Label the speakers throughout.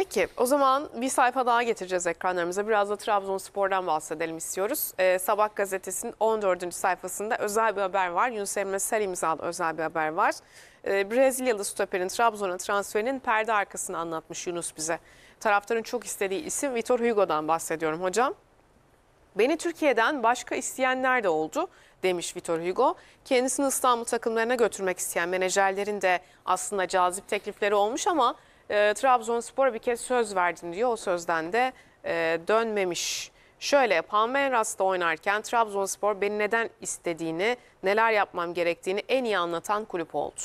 Speaker 1: Peki o zaman bir sayfa daha getireceğiz ekranlarımıza. Biraz da Trabzonspor'dan bahsedelim istiyoruz. Ee, Sabah gazetesinin 14. sayfasında özel bir haber var. Yunus Emre Sel imzalı özel bir haber var. Ee, Brezilyalı stoperin Trabzon'a transferinin perde arkasını anlatmış Yunus bize. Taraftarın çok istediği isim Vitor Hugo'dan bahsediyorum hocam. Beni Türkiye'den başka isteyenler de oldu demiş Vitor Hugo. Kendisini İstanbul takımlarına götürmek isteyen menajerlerin de aslında cazip teklifleri olmuş ama e, ee, Trabzonspor'a bir kez söz verdin diyor. O sözden de e, dönmemiş. Şöyle Palmeiras'ta oynarken Trabzonspor beni neden istediğini, neler yapmam gerektiğini en iyi anlatan kulüp oldu.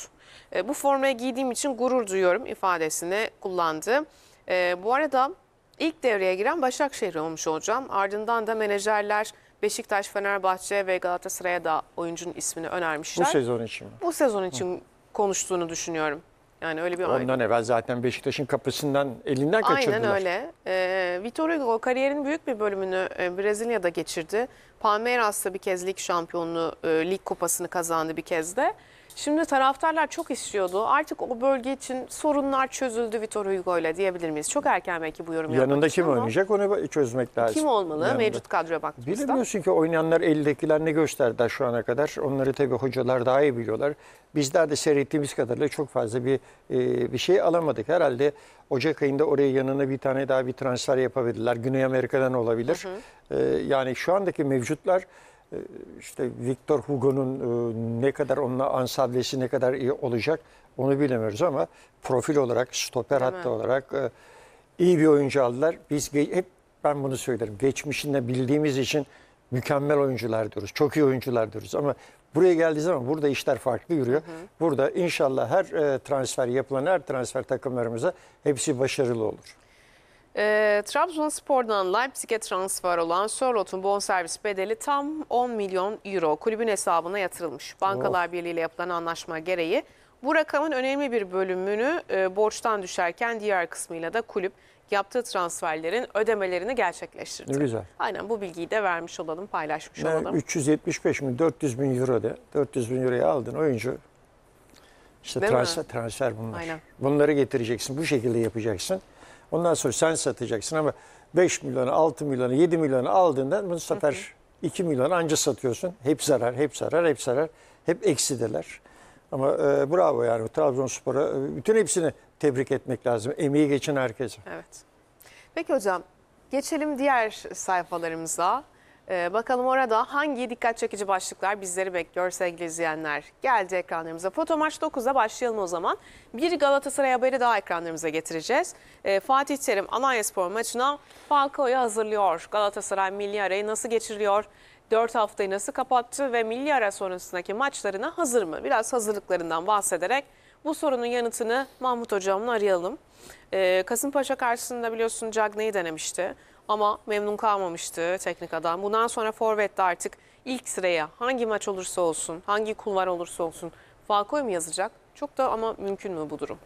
Speaker 1: E, bu formaya giydiğim için gurur duyuyorum ifadesini kullandı. E, bu arada ilk devreye giren Başakşehir olmuş olacağım. Ardından da menajerler Beşiktaş, Fenerbahçe ve Galatasaray'a da oyuncunun ismini önermişler. Bu sezon için mi? Bu sezon için Hı. konuştuğunu düşünüyorum. Yani öyle bir Ondan
Speaker 2: ayrı. evvel zaten Beşiktaş'ın kapısından elinden kaçırdılar. Aynen öyle.
Speaker 1: Ee, Vitor Hugo kariyerin büyük bir bölümünü e, Brezilya'da geçirdi. Palmeiras'ta bir kez lig şampiyonluğu, e, lig kupasını kazandı bir kez de. Şimdi taraftarlar çok istiyordu. Artık o bölge için sorunlar çözüldü Vitor Hugo ile diyebilir miyiz? Çok erken belki bu yorum yapmak Yanında kim ama
Speaker 2: oynayacak onu çözmek lazım. Kim olmalı Yanında. mevcut kadroya baktığımızda? Bilmiyorsun ki oynayanlar eldekiler ne gösterdi şu ana kadar. Onları tabii hocalar daha iyi biliyorlar. Bizler de seyrettiğimiz kadarıyla çok fazla bir e, bir şey alamadık. Herhalde Ocak ayında oraya yanına bir tane daha bir transfer yapabilirler. Güney Amerika'dan olabilir. Hı hı. E, yani şu andaki mevcutlar ee, işte Victor Hugo'nun e, ne kadar onunla ansablesi ne kadar iyi olacak onu bilemiyoruz ama profil olarak, stoper Değil hattı olarak e, iyi bir oyuncu aldılar. Biz hep ben bunu söylerim. Geçmişinde bildiğimiz için mükemmel oyuncular diyoruz. Çok iyi oyuncular diyoruz ama buraya geldiği zaman burada işler farklı yürüyor. Hı hı. Burada inşallah her e, transfer yapılan her transfer takımlarımıza hepsi başarılı
Speaker 1: olur. E, Trabzonspor'dan Leipzig'e transfer olan Sörlot'un bonservis bedeli tam 10 milyon euro kulübün hesabına yatırılmış. Bankalar Birliği ile yapılan anlaşma gereği bu rakamın önemli bir bölümünü e, borçtan düşerken diğer kısmıyla da kulüp yaptığı transferlerin ödemelerini gerçekleştirdi. Ne güzel. Aynen bu bilgiyi de vermiş olalım, paylaşmış yani olalım.
Speaker 2: 375 bin, 400 bin euro de. 400 bin euroya aldın oyuncu. İşte transfer, transfer bunlar. Aynen. Bunları getireceksin, bu şekilde yapacaksın. Ondan sonra sen satacaksın ama 5 milyonu, 6 milyonu, 7 milyonu aldığında bu sefer hı 2 milyon anca satıyorsun. Hep zarar, hep zarar, hep zarar. Hep eksideler. Ama e, bravo yani Trabzonspor'a e, bütün hepsini tebrik etmek lazım. Emeği geçin herkese.
Speaker 1: Evet. Peki hocam geçelim diğer sayfalarımıza. Ee, bakalım orada hangi dikkat çekici başlıklar bizleri bekliyor sevgili izleyenler. Geldi ekranlarımıza. Foto maç 9'da başlayalım o zaman. Bir Galatasaray haberi daha ekranlarımıza getireceğiz. Ee, Fatih Terim Antalyaspor maçına Falcao'yu hazırlıyor. Galatasaray milli arayı nasıl geçiriyor? 4 haftayı nasıl kapattı ve milli ara sonrasındaki maçlarına hazır mı? Biraz hazırlıklarından bahsederek bu sorunun yanıtını Mahmut Hocam'la arayalım. Ee, Kasımpaşa karşısında biliyorsun Cagney'i denemişti ama memnun kalmamıştı teknik adam. Bundan sonra Forvet'te artık ilk sıraya hangi maç olursa olsun, hangi kulvar olursa olsun Falco'yu mu yazacak? Çok da ama mümkün mü bu durum?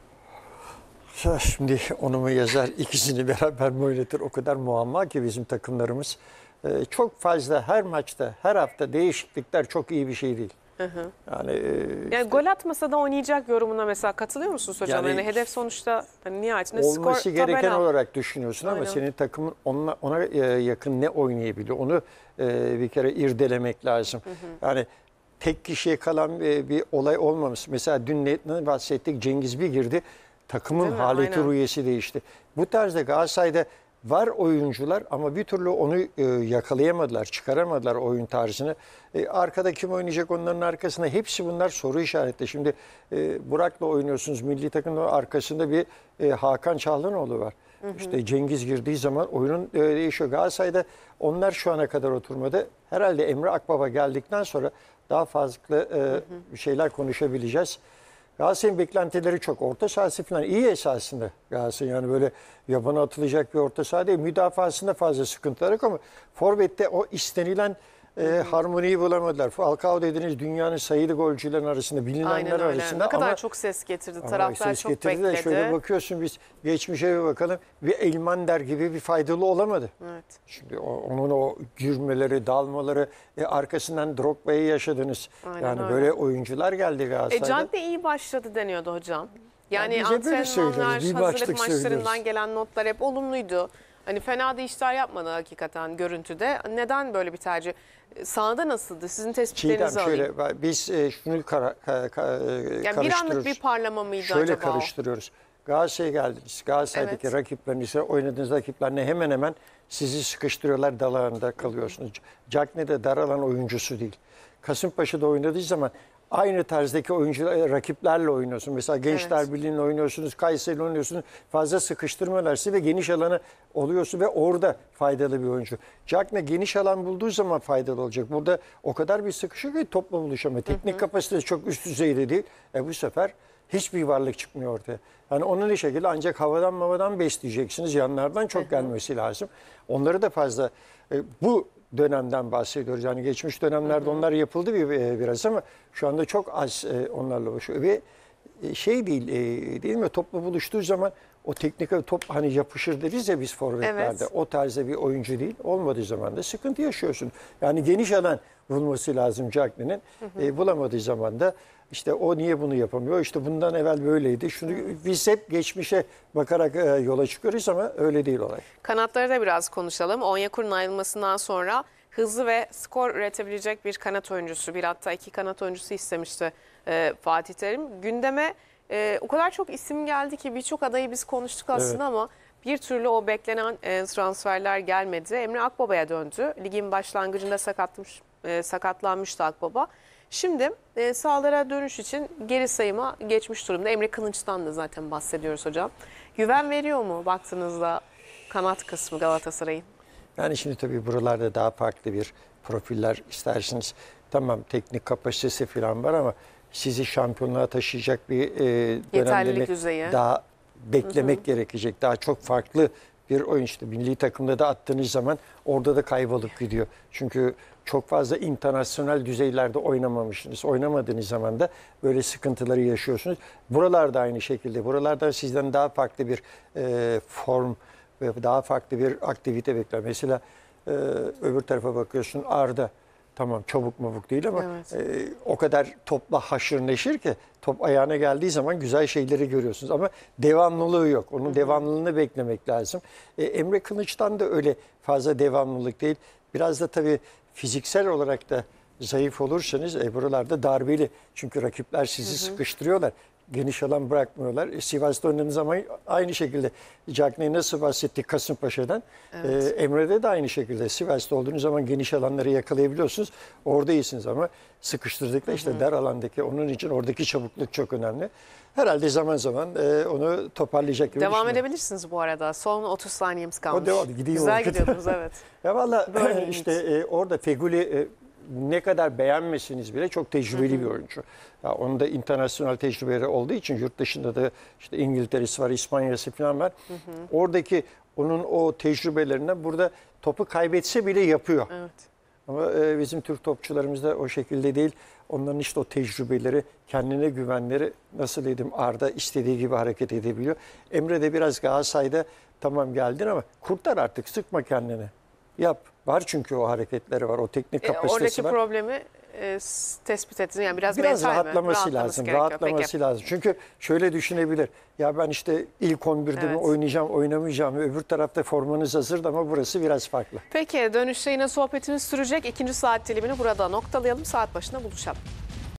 Speaker 2: Ya şimdi onu mu yazar, ikisini beraber mi oynatır o kadar muamma ki bizim takımlarımız. Ee, çok fazla her maçta, her hafta değişiklikler çok iyi bir şey değil. Hı hı. Yani, e, işte,
Speaker 1: yani gol atmasa da oynayacak yorumuna mesela katılıyor musunuz hocam? Yani, yani hedef sonuçta hani nihayetinde olması skor Olması gereken tabela.
Speaker 2: olarak düşünüyorsun Aynen. ama senin takımın ona, ona e, yakın ne oynayabilir onu e, bir kere irdelemek lazım. Hı hı. Yani tek kişiye kalan bir, e, bir olay olmamış. Mesela dün Netman'ı bahsettik Cengiz bir girdi takımın haleti rüyesi değişti. Bu tarzda Galatasaray'da var oyuncular ama bir türlü onu e, yakalayamadılar, çıkaramadılar oyun tarzını. E, arkada kim oynayacak onların arkasında hepsi bunlar soru işareti. Şimdi e, Burak'la oynuyorsunuz milli takımın arkasında bir e, Hakan Çağlanoğlu var. Hı hı. İşte Cengiz girdiği zaman oyunun e, değişiyor. Galatasaray'da onlar şu ana kadar oturmadı. Herhalde Emre Akbaba geldikten sonra daha fazla e, hı hı. şeyler konuşabileceğiz. Galatasaray'ın beklentileri çok. Orta sahası falan iyi esasında Galatasaray'ın. Yani böyle yabana atılacak bir orta saha değil. Müdafasında fazla sıkıntılar yok ama Forvet'te o istenilen e, harmoniyi bulamadılar. Falcao dediğiniz dünyanın sayılı golcülerin arasında, bilinenler arasında. Ne kadar ama,
Speaker 1: çok ses getirdi, taraflar ses çok getirdi bekledi. De şöyle
Speaker 2: bakıyorsun biz geçmişe bir bakalım. Bir Elmander gibi bir faydalı olamadı. Evet. Şimdi onun o girmeleri, dalmaları, e, arkasından Drogba'yı yaşadınız. Aynen yani öyle. böyle oyuncular geldi Galatasaray'da. E, Cagney
Speaker 1: de iyi başladı deniyordu hocam. Yani ya antrenmanlar, hazırlık maçlarından gelen notlar hep olumluydu. Hani fena da işler yapmadı hakikaten görüntüde. Neden böyle bir tercih? Sahada nasıldı? Sizin tespitlerinizi Çiğdem, alayım.
Speaker 2: şöyle biz e, şunu kara, ka, e, yani karıştırıyoruz. Bir anlık bir parlama mıydı şöyle acaba? Şöyle karıştırıyoruz. Galatasaray'a geldiniz. Galatasaray'daki evet. rakipleriniz, oynadığınız rakiplerine hemen hemen sizi sıkıştırıyorlar dalarında kalıyorsunuz. Cagney de dar alan oyuncusu değil. Kasımpaşa'da oynadığı zaman aynı tarzdaki oyuncular, e, rakiplerle oynuyorsun. Mesela Gençler evet. Birliği'nin oynuyorsunuz, Kayseri'yle oynuyorsunuz. Fazla sıkıştırmıyorlar sizi ve geniş alanı oluyorsun ve orada faydalı bir oyuncu. Jackne geniş alan bulduğu zaman faydalı olacak. Burada o kadar bir sıkışık ki topla buluşamıyor. Teknik hı hı. kapasitesi çok üst düzeyde değil. E bu sefer hiçbir varlık çıkmıyor ortaya. Yani onu ne şekilde ancak havadan mavadan besleyeceksiniz. Yanlardan çok gelmesi lazım. Onları da fazla e, bu dönemden bahsediyoruz. Yani geçmiş dönemlerde hı hı. onlar yapıldı bir, e, biraz ama şu anda çok az e, onlarla uğraşıyor. Ve e, şey değil değil mi? Toplu buluştuğu zaman o teknik top hani yapışır deriz ya biz forvetlerde. Evet. O tarzda bir oyuncu değil. Olmadığı zaman da sıkıntı yaşıyorsun. Yani geniş alan vurması lazım Cagney'in. E, bulamadığı zaman da işte o niye bunu yapamıyor? İşte bundan evvel böyleydi. Şunu biz hep geçmişe bakarak e, yola çıkıyoruz ama öyle değil olay.
Speaker 1: Kanatları da biraz konuşalım. Onyekur'un ayrılmasından sonra hızlı ve skor üretebilecek bir kanat oyuncusu, bir hatta iki kanat oyuncusu istemişti e, Fatih Terim. Gündeme ee, o kadar çok isim geldi ki birçok adayı biz konuştuk aslında evet. ama bir türlü o beklenen e, transferler gelmedi. Emre Akbaba'ya döndü. Ligin başlangıcında sakatmış, e, sakatlanmıştı Akbaba. Şimdi e, sahalara dönüş için geri sayıma geçmiş durumda. Emre Kılınç'tan da zaten bahsediyoruz hocam. Güven veriyor mu baktığınızda kanat kısmı Galatasaray'ın?
Speaker 2: Yani şimdi tabii buralarda daha farklı bir profiller isterseniz Tamam teknik kapasitesi falan var ama sizi şampiyonluğa taşıyacak bir e, dönemde daha beklemek hı hı. gerekecek. Daha çok farklı bir oyun işte milli takımda da attığınız zaman orada da kaybolup gidiyor. Çünkü çok fazla internasyonel düzeylerde oynamamışsınız. Oynamadığınız zaman da böyle sıkıntıları yaşıyorsunuz. Buralarda aynı şekilde. Buralarda sizden daha farklı bir e, form ve daha farklı bir aktivite bekler. Mesela e, öbür tarafa bakıyorsun Arda. Tamam çabuk mavuk değil ama Evet. e, o kadar topla haşır neşir ki top ayağına geldiği zaman güzel şeyleri görüyorsunuz. Ama devamlılığı yok. Onun devamlılığını beklemek lazım. E, Emre Kılıç'tan da öyle fazla devamlılık değil. Biraz da tabii fiziksel olarak da zayıf olursanız e, buralarda darbeli. Çünkü rakipler sizi sıkıştırıyorlar geniş alan bırakmıyorlar. E, Sivas'ta zaman aynı şekilde Cagney nasıl bahsettik Kasımpaşa'dan. E, evet. E, Emre'de de aynı şekilde Sivas'ta olduğunuz zaman geniş alanları yakalayabiliyorsunuz. Orada iyisiniz ama sıkıştırdıkla işte hı dar alandaki onun için oradaki çabukluk çok önemli. Herhalde zaman zaman e, onu toparlayacak gibi Devam
Speaker 1: edebilirsiniz bu arada. Son 30 saniyemiz kalmış. O devam, gideyim Güzel gidiyordunuz evet.
Speaker 2: ya valla işte e, orada Feguli e, ne kadar beğenmeseniz bile çok tecrübeli bir oyuncu. Ya onun da internasyonel tecrübeleri olduğu için yurt dışında da işte İngiltere'si var, İspanya'sı falan var. Hı hı. Oradaki onun o tecrübelerinden burada topu kaybetse bile yapıyor. Evet. Ama e, bizim Türk topçularımızda o şekilde değil. Onların işte o tecrübeleri, kendine güvenleri nasıl dedim Arda istediği gibi hareket edebiliyor. Emre de biraz Galatasaray'da tamam geldin ama kurtar artık sıkma kendini. Yap. Var çünkü o hareketleri var, o teknik kapasitesi e, oradaki var.
Speaker 1: problemi e, tespit etsin. Yani biraz biraz rahatlaması mi? lazım. Rahatlaması Peki.
Speaker 2: lazım. Çünkü şöyle düşünebilir. Ya ben işte ilk 11'de evet. mi oynayacağım, oynamayacağım. Öbür tarafta formanız hazır ama burası biraz farklı.
Speaker 1: Peki dönüşte yine sohbetimiz sürecek. İkinci saat dilimini burada noktalayalım. Saat başına buluşalım.